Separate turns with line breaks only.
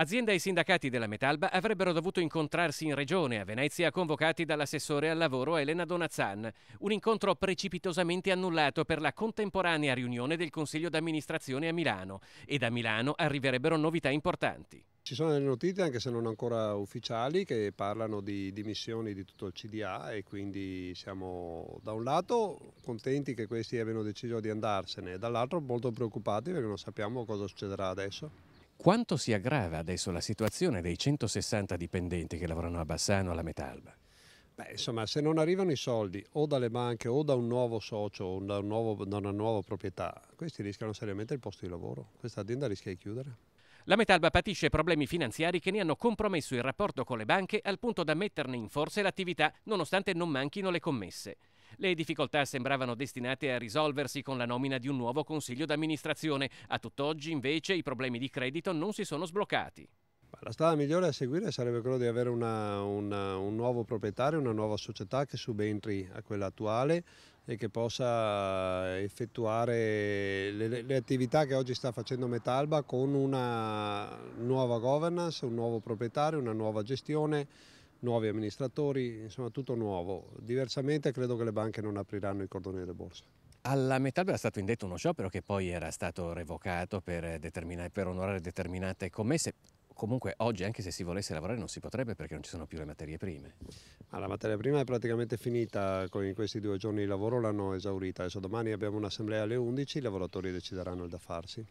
Azienda e sindacati della Metalba avrebbero dovuto incontrarsi in regione a Venezia convocati dall'assessore al lavoro Elena Donazzan, un incontro precipitosamente annullato per la contemporanea riunione del Consiglio d'amministrazione a Milano e da Milano arriverebbero novità
importanti. Ci sono delle notizie, anche se non ancora ufficiali, che parlano di dimissioni di tutto il CDA e quindi siamo da un lato contenti che questi abbiano deciso di andarsene, dall'altro molto preoccupati perché non sappiamo cosa succederà adesso. Quanto si
aggrava adesso la situazione dei 160 dipendenti che lavorano a Bassano alla Metalba?
Beh, insomma, se non arrivano i soldi o dalle banche o da un nuovo socio o da, un nuovo, da una nuova proprietà, questi rischiano seriamente il posto di lavoro. Questa azienda rischia di chiudere. La Metalba
patisce problemi finanziari che ne hanno compromesso il rapporto con le banche al punto da metterne in forza l'attività, nonostante non manchino le commesse. Le difficoltà sembravano destinate a risolversi con la nomina di un nuovo consiglio d'amministrazione. A tutt'oggi, invece, i problemi di credito non si sono sbloccati.
La strada migliore a seguire sarebbe quella di avere una, una, un nuovo proprietario, una nuova società che subentri a quella attuale e che possa effettuare le, le attività che oggi sta facendo Metalba con una nuova governance, un nuovo proprietario, una nuova gestione nuovi amministratori, insomma tutto nuovo. Diversamente credo che le banche non apriranno i cordoni delle borse. Alla metà era
stato indetto uno sciopero che poi era stato revocato per, eh, per onorare determinate commesse comunque oggi anche se si volesse lavorare non si potrebbe perché non ci sono più le materie prime.
Ma la materia prima è praticamente finita, con questi due giorni di lavoro l'hanno esaurita, adesso domani abbiamo un'assemblea alle 11, i lavoratori decideranno il da farsi.